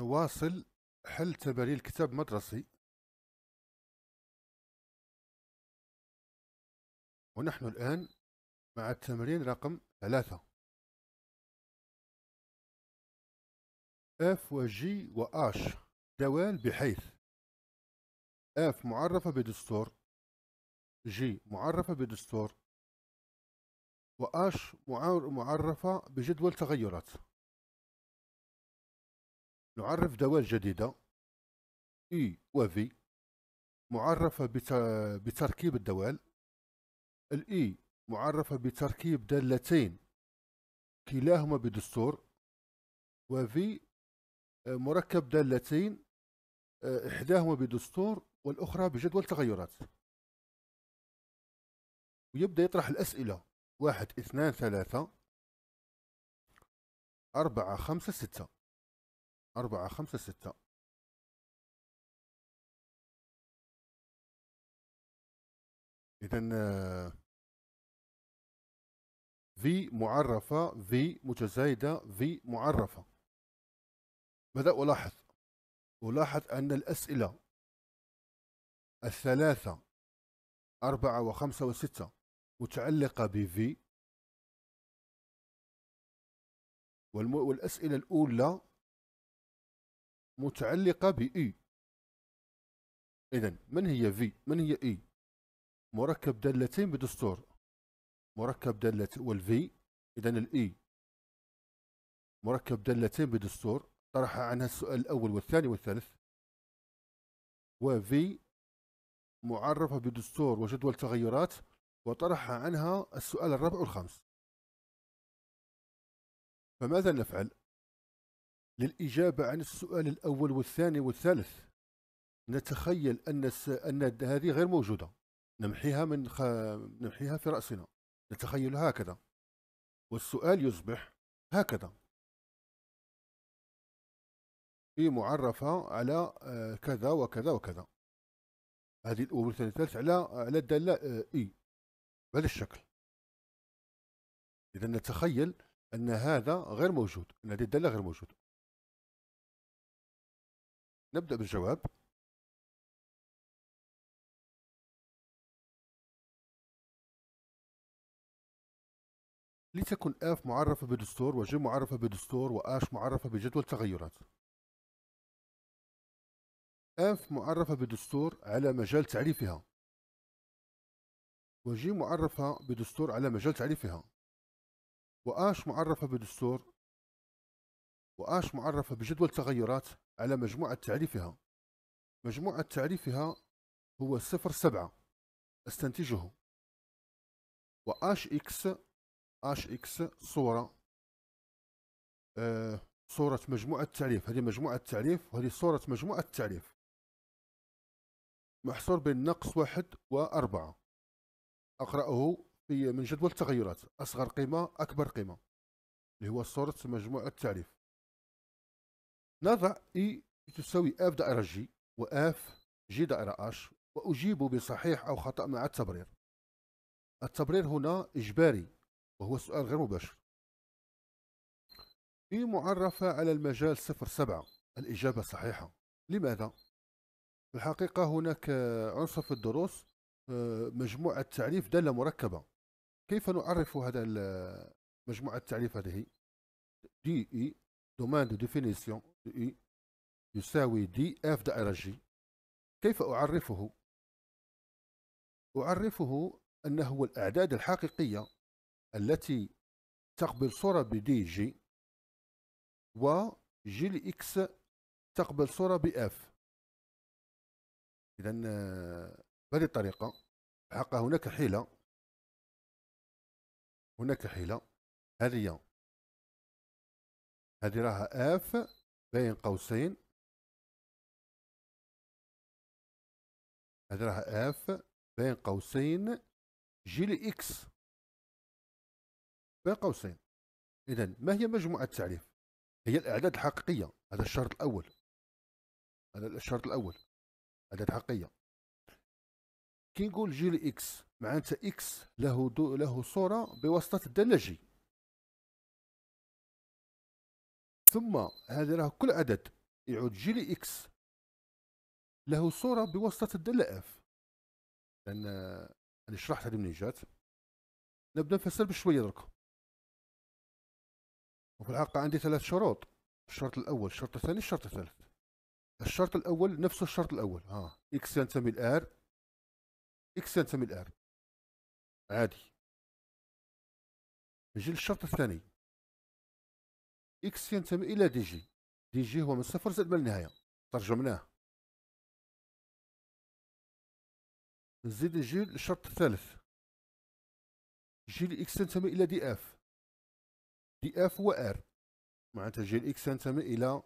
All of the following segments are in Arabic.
نواصل حل تمارين كتاب مدرسي ونحن الآن مع التمرين رقم ثلاثة اف و H دوال بحيث اف معرفة بدستور جي معرفة بدستور و H معرفة بجدول تغيرات نعرف دوال جديدة إي و في معرفة بتركيب الدوال الإي معرفة بتركيب دالتين كلاهما بدستور و في آه، مركب دالتين آه، إحداهما بدستور والأخرى بجدول تغيرات ويبدأ يطرح الأسئلة واحد اثنان ثلاثة أربعة خمسة ستة أربعة خمسة ستة إذا آه، في معرفة في متزايدة في معرفة بدأ ألاحظ ألاحظ أن الأسئلة الثلاثة أربعة وخمسة وستة متعلقة بفي والأسئلة الأولى متعلقة E إذا من هي في من هي إي e؟ مركب دالتين بدستور مركب دالة والفي إذا الإي e. مركب دالتين بدستور طرح عنها السؤال الأول والثاني والثالث وفي معرفة بدستور وجدول تغيرات وطرح عنها السؤال الرابع والخامس فماذا نفعل؟ للإجابة عن السؤال الأول والثاني والثالث نتخيل أن الس... أن هذه غير موجودة نمحيها من خ... نمحيها في رأسنا نتخيل هكذا والسؤال يصبح هكذا في معرفة على آه، كذا وكذا وكذا هذه الأول والثاني والثالث على على الدالة آه، إي بهذا الشكل إذا نتخيل أن هذا غير موجود أن هذه الدالة غير موجودة نبدأ بالجواب لتكن اف معرفة بدستور وجي معرفة بدستور واش معرفة بجدول تغيرات اف معرفة بدستور على مجال تعريفها وجي معرفة بدستور على مجال تعريفها وآش معرفة بدستور وآش معرفة بجدول تغيرات على مجموعة تعريفها مجموعة تعريفها هو صفر سبعة استنتجه وآش إكس آش إكس صورة آه صورة مجموعة تعريف هذه مجموعة تعريف وهذه صورة مجموعة تعريف محصور بين ناقص واحد وأربعة أقرأه في من جدول التغيرات أصغر قيمة أكبر قيمة اللي هو صورة مجموعة التعريف نضع إي e تساوي اف دائرة جي واف جي دائرة اش وأجيب بصحيح أو خطأ مع التبرير التبرير هنا إجباري وهو سؤال غير مباشر اي e معرفة على المجال 07 الإجابة صحيحة لماذا؟ في الحقيقة هناك عنصر في الدروس آه، مجموعة تعريف دالة مركبة كيف نعرف هذا مجموعة التعريف هذه؟ دي اي دومان دو ديفينيسيون إي يساوي دي اف دائرة جي كيف أعرفه؟ أعرفه أنه هو الأعداد الحقيقية التي تقبل صورة بدي جي و جي لإكس تقبل صورة بإف إذا بهذه الطريقة حقا هناك حيلة هناك حيلة هذه هذه راها اف بين قوسين هذا راه اف بين قوسين جي لإكس بين قوسين إذا ما هي مجموعة التعريف؟ هي الأعداد الحقيقية هذا الشرط الأول هذا الشرط الأول أعداد حقيقية كي نقول جي لإكس معناتها إكس له دو له صورة بواسطة الدالة جي ثم هذا راه كل عدد يعود جي لي اكس له صورة بواسطة الدالة اف لأن أنا شرحت هذه منين جات نبدأ نفسر بشوية درك وفي الحقيقة عندي ثلاث شروط الشرط الأول الشرط الثاني الشرط الثالث الشرط الأول نفسه الشرط الأول ها إكس ينتمي لآر إكس ينتمي لآر عادي نجي للشرط الثاني اكس ينتمي الى دي جي دي جي هو من الصفر زائد من النهايه ترجمناه نزيد نجي للشرط الثالث جيل اكس تنتمي الى دي اف دي اف هو ار معناتها جيل اكس تنتمي الى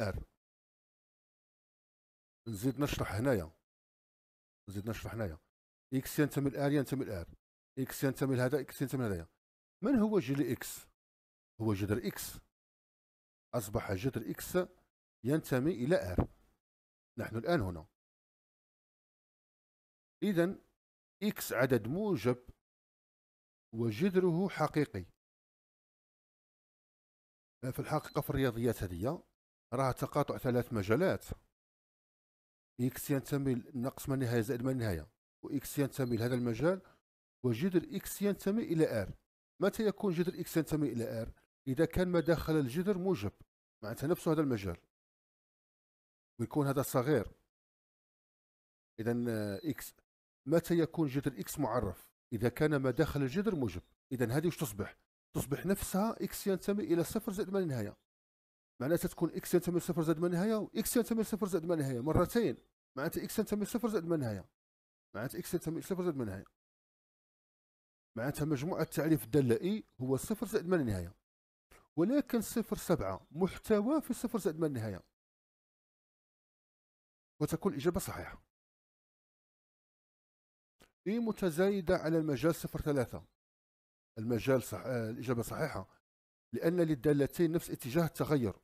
ار نزيد نشرح هنايا نزيد نشرح هنايا اكس ينتمي لار ينتمي لار اكس ينتمي لهذا اكس ينتمي لهذايا من هو جيل اكس هو جذر اكس أصبح جذر إكس ينتمي إلى R نحن الآن هنا إذا إكس عدد موجب وجذره حقيقي في الحقيقة في الرياضيات هذه راه تقاطع ثلاث مجالات إكس ينتمي نقص من نهاية زائد من نهاية وإكس ينتمي لهذا المجال وجذر إكس ينتمي إلى R متى يكون جذر إكس ينتمي إلى R اذا كان ما داخل الجذر موجب معناتها نفسه هذا المجال ويكون هذا صغير اذا اكس آه، متى يكون جذر اكس معرف اذا كان ما داخل الجذر موجب اذا هذه واش تصبح تصبح نفسها اكس ينتمي الى صفر زائد ما نهايه معناتها تكون اكس ينتمي صفر زائد ما نهايه واكس ينتمي صفر زائد ما نهايه مرتين معناتها اكس ينتمي صفر زائد ما نهايه معناتها اكس ينتمي صفر زائد ما نهايه معناتها مجموعه تعريف الداله اي e هو صفر زائد ما نهايه ولكن صفر سبعة محتوى في صفر زائد ما النهاية وتكون الإجابة صحيحة إي متزايدة على المجال صفر ثلاثة المجال صح... آه، الإجابة صحيحة لأن للدالتين نفس اتجاه التغير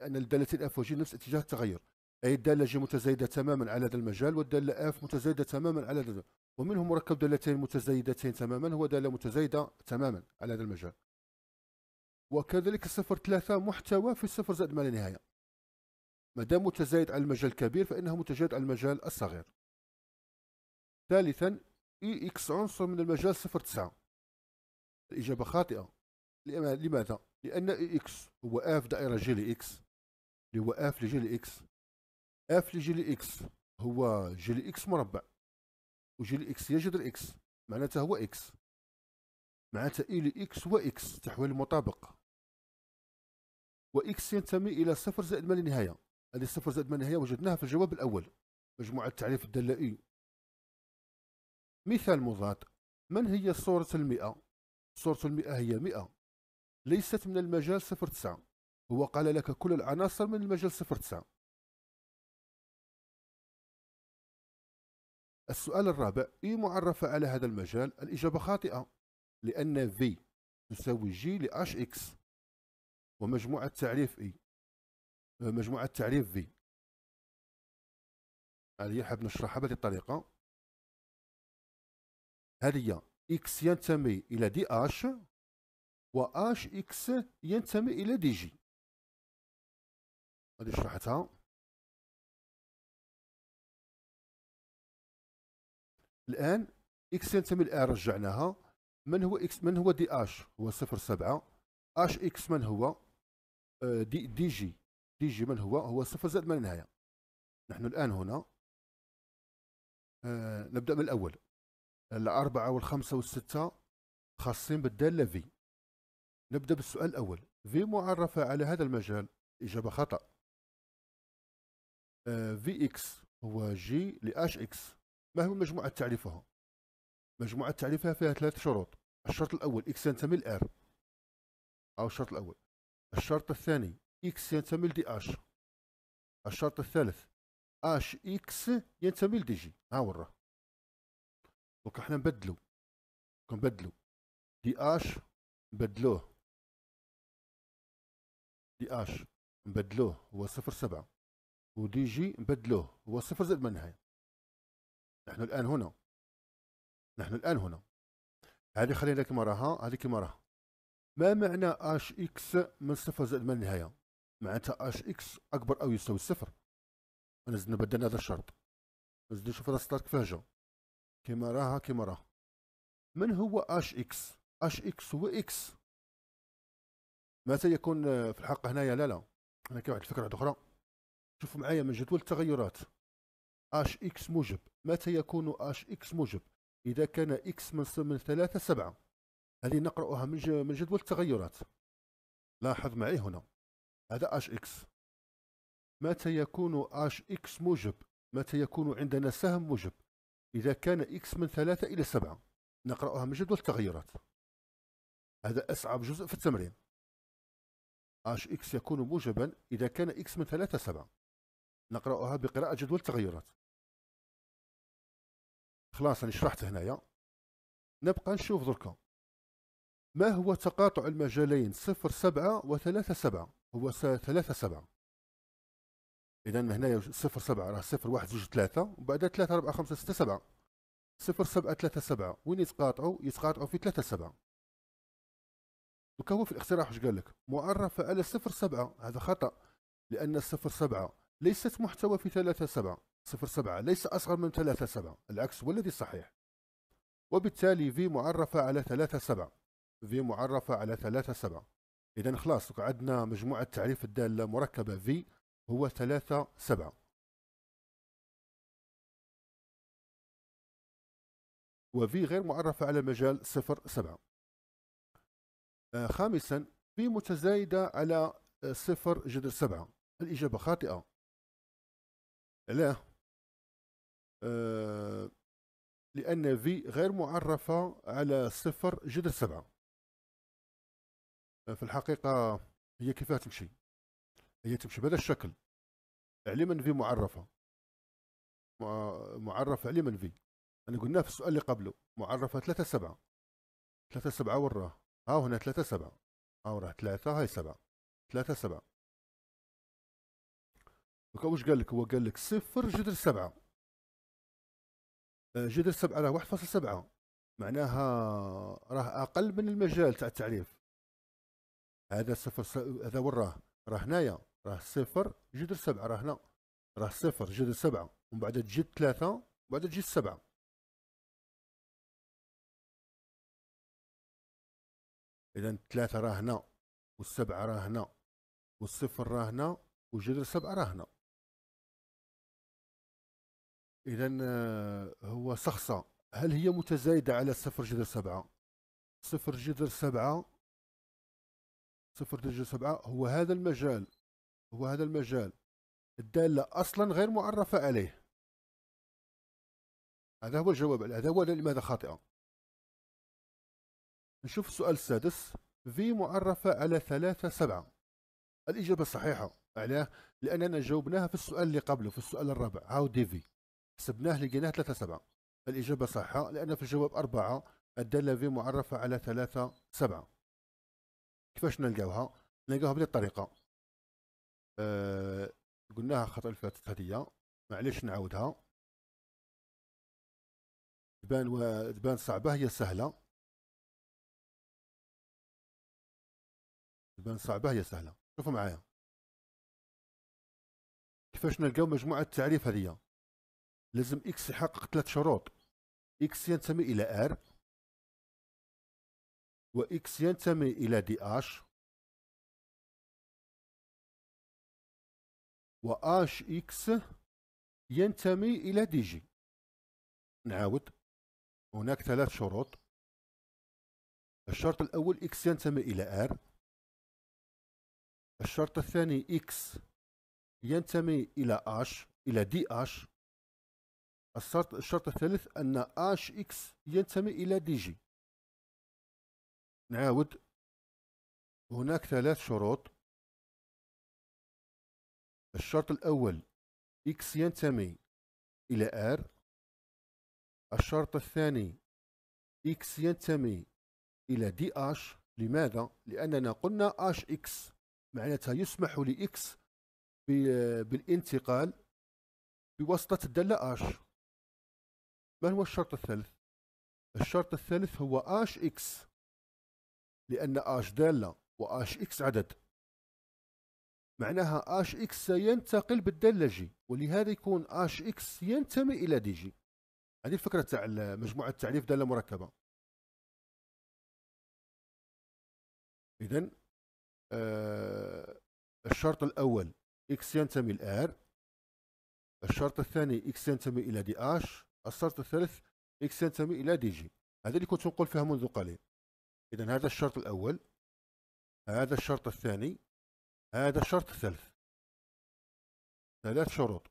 لأن الدالتين اف وجي نفس اتجاه التغير أي الدالة جي متزايدة تماما على هذا المجال والدالة اف متزايدة تماما على هذا ومنهم مركب دالتين متزايدتين تماما هو دالة متزايدة تماما على هذا المجال وكذلك الصفر ثلاثة محتوى في الصفر زائد ما لا نهاية ما دام متزايد على المجال الكبير فإنه متزايد على المجال الصغير ثالثا اي اكس عنصر من المجال صفر تسعة الإجابة خاطئة لماذا؟ لأن اي اكس هو اف دائرة جي لإكس اللي هو اف لجي لإكس اف لجي لإكس هو جي لإكس مربع وجي لي اكس يجدر اكس معناتها هو اكس معناتها الي اكس واكس تحويل مطابق واكس ينتمي الى صفر زائد ما نهايه هذه صفر زائد ما نهايه وجدناها في الجواب الاول مجموعه تعريف الدلائي مثال مضاد من هي صورة المئة؟ صورة المئة هي مئة ليست من المجال صفر تسعة هو قال لك كل العناصر من المجال صفر تسعة السؤال الرابع إي معرفة على هذا المجال الإجابة خاطئة لأن V تساوي G ل HX ومجموعة تعريف إي مجموعة تعريف V هذه حاب نشرحها بهذه الطريقة هذه X ينتمي إلى دي اش و اش اكس ينتمي إلى دي جي هذه شرحتها الان اكس نسمي الان رجعناها من هو اكس من هو دي اش هو صفر سبعة اش اكس من هو آه، دي دي جي دي جي من هو هو صفر زائد ما نهايه نحن الان هنا آه، نبدا من الاول الاربعه والخمسه والسته خاصين بالداله في نبدا بالسؤال الاول في معرفه على هذا المجال اجابه خطا في آه، اكس هو جي لاش اكس ما هو مجموعة تعريفها مجموعة تعريفها فيها ثلاث شروط الشرط الأول إكس ينتمي لآر أو الشرط الأول الشرط الثاني إكس ينتمي لدي أش الشرط الثالث اش اكس ينتمي لدي جي ها وراه دوكا حنا نبدلو كنبدلو دي اش نبدلوه دي اش نبدلوه هو صفر سبعة ودي جي نبدلوه هو صفر زائد ما نهايه نحن الآن هنا نحن الآن هنا هذه خلينا كما راها هذه كما راها ما معنى اش اكس من صفر زائد من النهاية معناتها اش اكس أكبر أو يساوي الصفر أنا زدنا بدلنا هذا الشرط نزيد نشوف راسلات كيفاه جا كما راها كما راها من هو اش اكس اش اكس هو اكس متى يكون في الحق هنايا لا لا انا كاين واحد الفكره واحده اخرى شوفوا معايا من جدول التغيرات اش اكس موجب متى يكون اش اكس موجب اذا كان اكس من من ثلاثة سبعة هذه نقراها من من جدول التغيرات لاحظ معي هنا هذا اش اكس متى يكون اش اكس موجب متى يكون عندنا سهم موجب اذا كان اكس من ثلاثة الى سبعة نقراها من جدول التغيرات هذا اصعب جزء في التمرين اش اكس يكون موجبا اذا كان اكس من ثلاثة سبعة نقراها بقراءة جدول التغيرات خلاص انا شرحت هنايا نبقى نشوف دركا ما هو تقاطع المجالين صفر سبعة وثلاثة سبعة هو ثلاثة سبعة إذا هنا صفر سبعة راه صفر واحد جوج ثلاثة وبعدها ثلاثة أربعة خمسة ستة سبعة صفر سبعة ثلاثة سبعة وين يتقاطعوا يتقاطعوا في ثلاثة سبعة دوكا هو في الاقتراح واش قال لك معرفة على صفر سبعة هذا خطأ لأن صفر سبعة ليست محتوى في ثلاثة سبعة صفر سبعة ليس أصغر من ثلاثة سبعة العكس هو الذي صحيح وبالتالي في معرفة على ثلاثة سبعة في معرفة على ثلاثة سبعة إذا خلاص عندنا مجموعة تعريف الدالة مركبة في هو ثلاثة سبعة وفي غير معرفة على مجال صفر سبعة آه، خامسا في متزايدة على آه، صفر جذر سبعة الإجابة خاطئة لا آه، لأن في غير معرفة على صفر جذر سبعة آه، في الحقيقة هي كيفاه تمشي هي تمشي بهذا الشكل علي من في معرفة معرفة علي من في أنا قلنا في السؤال اللي قبله معرفة ثلاثة سبعة ثلاثة سبعة وراه ها هنا ثلاثة سبعة ها وراه ثلاثة هاي سبعة ثلاثة سبعة وكا واش قال لك هو قال لك صفر جذر سبعة جدر سبعة راه واحد فاصل سبعة معناها راه اقل من المجال تاع التعريف هذا صفر س... هذا وين راه راه هنايا راه صفر جدر سبعة راه هنا راه صفر جدر سبعة ومن بعد تجي ثلاثة ومن بعد تجي سبعة اذا ثلاثة راه هنا والسبعة راه هنا والصفر راه هنا وجدر سبعة راه هنا اذا آه، هو سخصه هل هي متزايده على صفر جذر سبعة صفر جذر سبعة صفر جذر سبعة هو هذا المجال هو هذا المجال الدالة أصلا غير معرفة عليه هذا هو الجواب هذا هو لماذا خاطئة نشوف السؤال السادس في معرفة على ثلاثة سبعة الإجابة صحيحة علاه لأننا جاوبناها في السؤال اللي قبله في السؤال الرابع هاو دي في حسبناه لقيناه 3 7 الإجابة صحة لأن في الجواب أربعة الدالة في معرفة على ثلاثة سبعة كيفاش نلقاوها نلقاوها بهذه الطريقة أه قلناها خطأ اللي فاتت هذه معليش نعاودها تبان و... تبان صعبة هي سهلة تبان صعبة هي سهلة شوفوا معايا كيفاش نلقاو مجموعة التعريف هذه لازم اكس يحقق ثلاث شروط اكس ينتمي الى ار واكس ينتمي الى دي اش واش اكس ينتمي الى دي جي نعاود هناك ثلاث شروط الشرط الاول اكس ينتمي الى ار الشرط الثاني اكس ينتمي الى اش الى دي اش الشرط الشرط الثالث أن اش اكس ينتمي إلى دي جي نعاود هناك ثلاث شروط الشرط الأول اكس ينتمي إلى ار الشرط الثاني اكس ينتمي إلى دي اش لماذا؟ لأننا قلنا اش اكس معناتها يسمح لإكس بالانتقال بواسطة الدالة اش ما هو الشرط الثالث؟ الشرط الثالث هو اش اكس لأن اش دالة واش اكس عدد معناها اش اكس سينتقل بالدالة جي ولهذا يكون اش اكس ينتمي إلى دي جي هذه الفكرة تاع مجموعة تعريف دالة مركبة إذا آه الشرط الأول اكس ينتمي لآر الشرط الثاني اكس ينتمي إلى دي اش الشرط الثالث إكس ينتمي إلى دي جي هذا اللي كنت نقول فيها منذ قليل إذا هذا الشرط الأول هذا الشرط الثاني هذا الشرط الثالث ثلاث شروط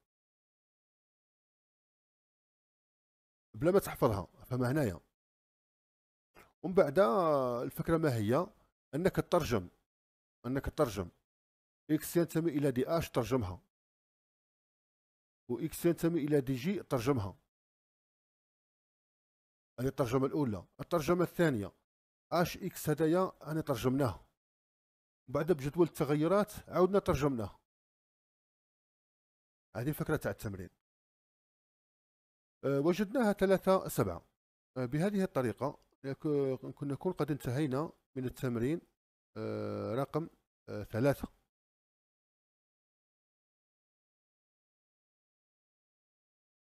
بلا ما تحفظها فما هنايا ومن بعد الفكرة ما هي أنك تترجم أنك تترجم إكس ينتمي إلى دي أش ترجمها وإكس ينتمي إلى دي جي ترجمها هذه الترجمة الأولى الترجمة الثانية اش اكس هدايا أنا ترجمناه بعد بجدول التغيرات عاودنا ترجمناه هذه الفكرة تاع التمرين أه، وجدناها ثلاثة سبعة أه، بهذه الطريقة كنا نكون قد انتهينا من التمرين أه، رقم ثلاثة